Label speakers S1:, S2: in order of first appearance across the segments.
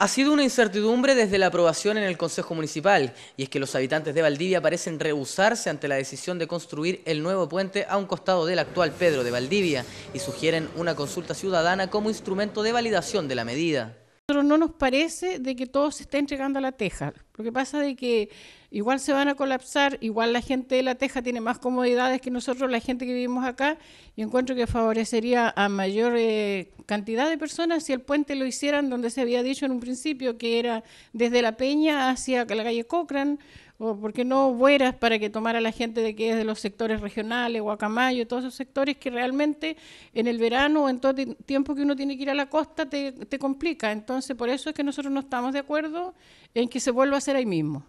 S1: Ha sido una incertidumbre desde la aprobación en el Consejo Municipal, y es que los habitantes de Valdivia parecen rehusarse ante la decisión de construir el nuevo puente a un costado del actual Pedro de Valdivia y sugieren una consulta ciudadana como instrumento de validación de la medida nosotros
S2: no nos parece de que todo se esté entregando a la teja. Lo que pasa de que igual se van a colapsar, igual la gente de la teja tiene más comodidades que nosotros, la gente que vivimos acá, y encuentro que favorecería a mayor eh, cantidad de personas si el puente lo hicieran donde se había dicho en un principio, que era desde La Peña hacia la calle Cochrane, o porque no vuelas para que tomara la gente de que es de los sectores regionales, Guacamayo, todos esos sectores que realmente en el verano o en todo tiempo que uno tiene que ir a la costa te, te complica. Entonces, por eso es que nosotros no estamos de acuerdo en que se vuelva a hacer ahí mismo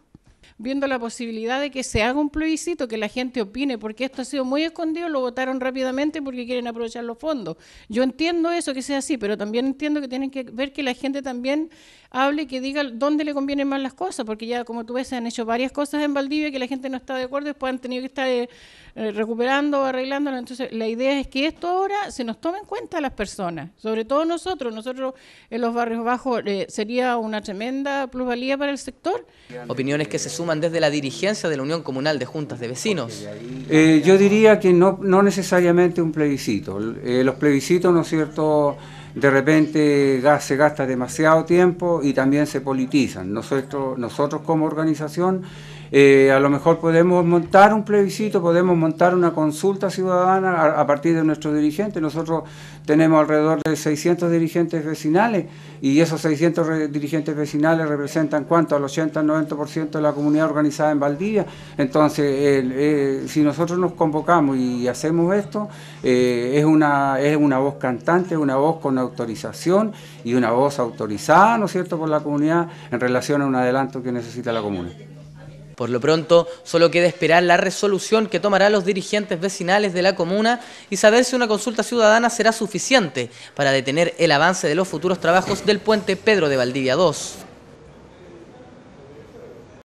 S2: viendo la posibilidad de que se haga un plebiscito, que la gente opine, porque esto ha sido muy escondido, lo votaron rápidamente porque quieren aprovechar los fondos. Yo entiendo eso, que sea así, pero también entiendo que tienen que ver que la gente también hable, que diga dónde le convienen más las cosas, porque ya como tú ves, se han hecho varias cosas en Valdivia que la gente no está de acuerdo, y después han tenido que estar... De, eh, eh, recuperando, arreglándolo. Entonces, la idea es que esto ahora se nos tome en cuenta a las personas, sobre todo nosotros. Nosotros en los barrios bajos eh, sería una tremenda plusvalía para el sector.
S1: Opiniones que se suman desde la dirigencia de la Unión Comunal de Juntas de Vecinos.
S3: Eh, yo diría que no, no necesariamente un plebiscito. los plebiscitos, ¿no es cierto?, de repente se gasta demasiado tiempo y también se politizan. Nosotros, nosotros como organización eh, a lo mejor podemos montar un plebiscito, podemos montar una consulta ciudadana a, partir de nuestros dirigentes. Nosotros tenemos alrededor de 600 dirigentes vecinales y esos 600 dirigentes vecinales representan cuánto, al 80-90% de la comunidad organizada en Valdivia. Entonces, eh, si nosotros nos convocamos y hacemos esto, eh, es, una, es una voz cantante, una voz con autorización y una voz autorizada,
S1: ¿no es cierto?, por la comunidad en relación a un adelanto que necesita la comuna. Por lo pronto, solo queda esperar la resolución que tomarán los dirigentes vecinales de la comuna y saber si una consulta ciudadana será suficiente para detener el avance de los futuros trabajos del puente Pedro de Valdivia II.